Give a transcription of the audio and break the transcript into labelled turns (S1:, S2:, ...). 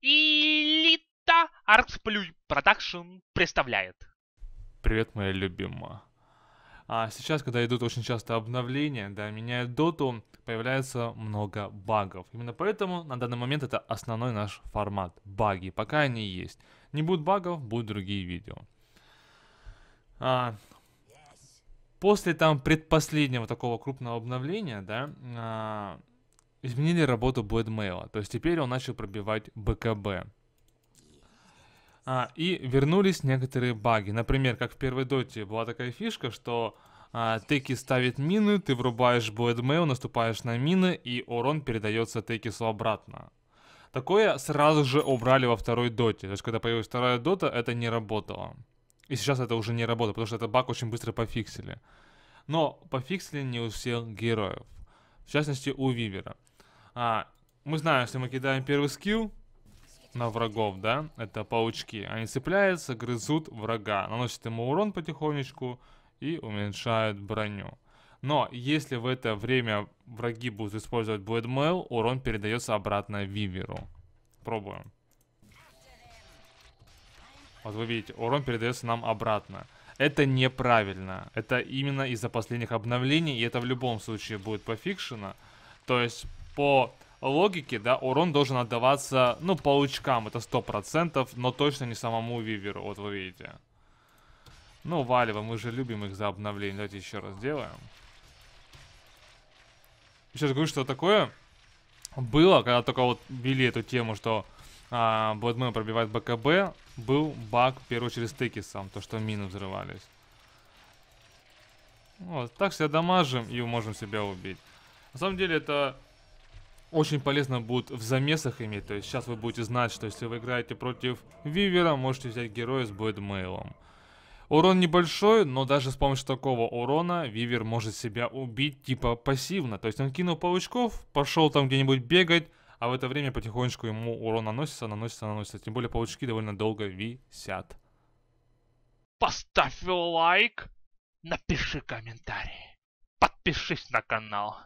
S1: Элита Артсплюй Продакшн представляет. Привет, моя любимая. А сейчас, когда идут очень часто обновления, да, меняют доту, появляется много багов. Именно поэтому на данный момент это основной наш формат. Баги, пока они есть. Не будет багов, будут другие видео. А, после там предпоследнего такого крупного обновления, да, а, изменили работу Блэдмейла. То есть теперь он начал пробивать БКБ. А, и вернулись некоторые баги. Например, как в первой доте была такая фишка, что а, Теки ставит мины, ты врубаешь Блэдмейл, наступаешь на мины, и урон передается Текису обратно. Такое сразу же убрали во второй доте. То есть, когда появилась вторая дота, это не работало. И сейчас это уже не работает, потому что этот баг очень быстро пофиксили. Но пофиксили не у всех героев. В частности, у Вивера. А, мы знаем, что мы кидаем первый скилл на врагов, да? Это паучки. Они цепляются, грызут врага, наносят ему урон потихонечку и уменьшают броню. Но если в это время враги будут использовать Bloodmail, урон передается обратно Виверу. Пробуем. Вот вы видите, урон передается нам обратно. Это неправильно. Это именно из-за последних обновлений, и это в любом случае будет пофикшено. То есть по логике, да, урон должен отдаваться, ну, по лучкам, это процентов, но точно не самому Виверу, вот вы видите. Ну, Валева, мы же любим их за обновление. Давайте еще раз делаем. Сейчас говорю, что такое было, когда только вот ввели эту тему, что а, Бладмен пробивает БКБ, был баг, в первую очередь, стыки сам, то, что мины взрывались. Вот, так себя дамажим и можем себя убить. На самом деле, это очень полезно будет в замесах иметь. То есть сейчас вы будете знать, что если вы играете против Вивера, можете взять героя с Бойдмейлом. Урон небольшой, но даже с помощью такого урона Вивер может себя убить типа пассивно. То есть он кинул паучков, пошел там где-нибудь бегать, а в это время потихонечку ему урон наносится, наносится, наносится. Тем более паучки довольно долго висят. Поставь лайк, напиши комментарий, подпишись на канал.